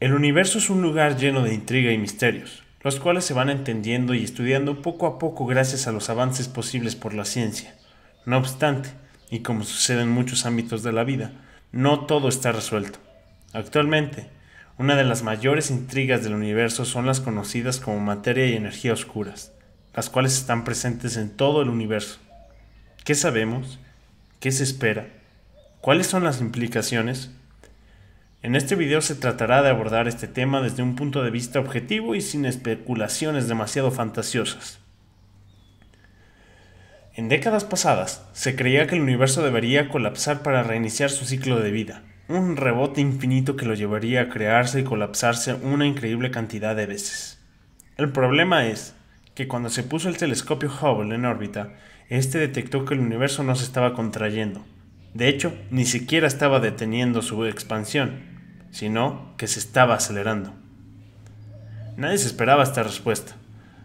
El universo es un lugar lleno de intriga y misterios, los cuales se van entendiendo y estudiando poco a poco gracias a los avances posibles por la ciencia. No obstante, y como sucede en muchos ámbitos de la vida, no todo está resuelto. Actualmente, una de las mayores intrigas del universo son las conocidas como materia y energía oscuras, las cuales están presentes en todo el universo. ¿Qué sabemos? ¿Qué se espera? ¿Cuáles son las implicaciones? En este video se tratará de abordar este tema desde un punto de vista objetivo y sin especulaciones demasiado fantasiosas. En décadas pasadas, se creía que el universo debería colapsar para reiniciar su ciclo de vida, un rebote infinito que lo llevaría a crearse y colapsarse una increíble cantidad de veces. El problema es que cuando se puso el telescopio Hubble en órbita, este detectó que el universo no se estaba contrayendo, de hecho, ni siquiera estaba deteniendo su expansión sino que se estaba acelerando. Nadie se esperaba esta respuesta.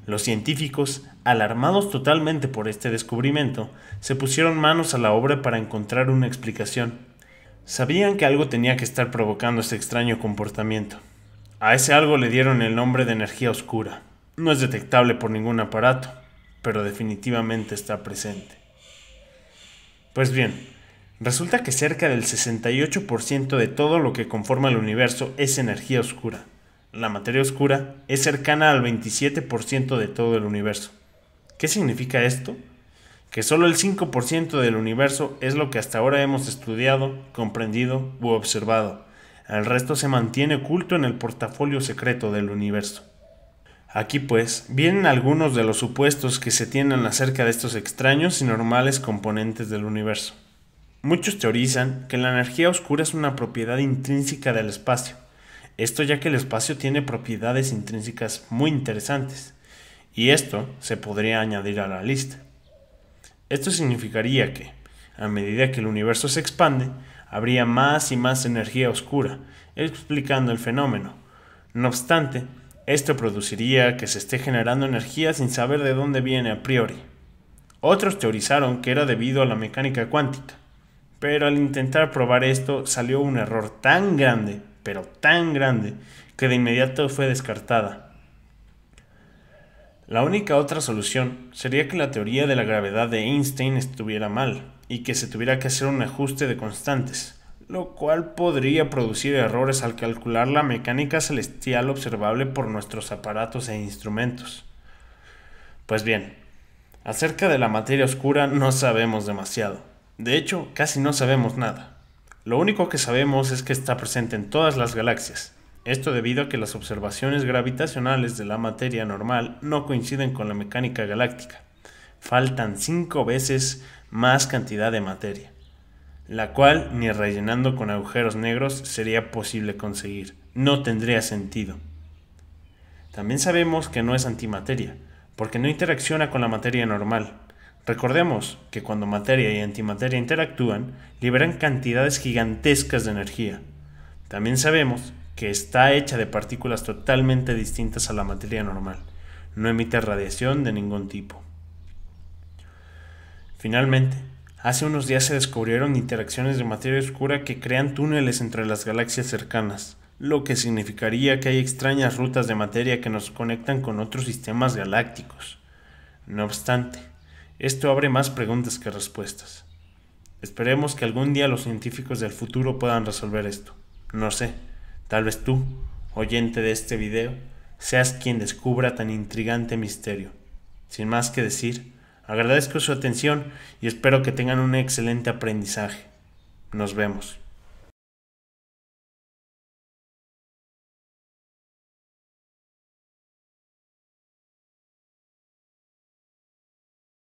Los científicos, alarmados totalmente por este descubrimiento, se pusieron manos a la obra para encontrar una explicación. Sabían que algo tenía que estar provocando este extraño comportamiento. A ese algo le dieron el nombre de energía oscura. No es detectable por ningún aparato, pero definitivamente está presente. Pues bien, Resulta que cerca del 68% de todo lo que conforma el universo es energía oscura. La materia oscura es cercana al 27% de todo el universo. ¿Qué significa esto? Que solo el 5% del universo es lo que hasta ahora hemos estudiado, comprendido u observado. El resto se mantiene oculto en el portafolio secreto del universo. Aquí pues vienen algunos de los supuestos que se tienen acerca de estos extraños y normales componentes del universo. Muchos teorizan que la energía oscura es una propiedad intrínseca del espacio, esto ya que el espacio tiene propiedades intrínsecas muy interesantes, y esto se podría añadir a la lista. Esto significaría que, a medida que el universo se expande, habría más y más energía oscura, explicando el fenómeno. No obstante, esto produciría que se esté generando energía sin saber de dónde viene a priori. Otros teorizaron que era debido a la mecánica cuántica, pero al intentar probar esto salió un error tan grande, pero tan grande, que de inmediato fue descartada. La única otra solución sería que la teoría de la gravedad de Einstein estuviera mal y que se tuviera que hacer un ajuste de constantes, lo cual podría producir errores al calcular la mecánica celestial observable por nuestros aparatos e instrumentos. Pues bien, acerca de la materia oscura no sabemos demasiado de hecho, casi no sabemos nada. Lo único que sabemos es que está presente en todas las galaxias, esto debido a que las observaciones gravitacionales de la materia normal no coinciden con la mecánica galáctica. Faltan cinco veces más cantidad de materia, la cual ni rellenando con agujeros negros sería posible conseguir. No tendría sentido. También sabemos que no es antimateria, porque no interacciona con la materia normal, Recordemos que cuando materia y antimateria interactúan, liberan cantidades gigantescas de energía. También sabemos que está hecha de partículas totalmente distintas a la materia normal. No emite radiación de ningún tipo. Finalmente, hace unos días se descubrieron interacciones de materia oscura que crean túneles entre las galaxias cercanas, lo que significaría que hay extrañas rutas de materia que nos conectan con otros sistemas galácticos. No obstante, esto abre más preguntas que respuestas. Esperemos que algún día los científicos del futuro puedan resolver esto. No sé, tal vez tú, oyente de este video, seas quien descubra tan intrigante misterio. Sin más que decir, agradezco su atención y espero que tengan un excelente aprendizaje. Nos vemos.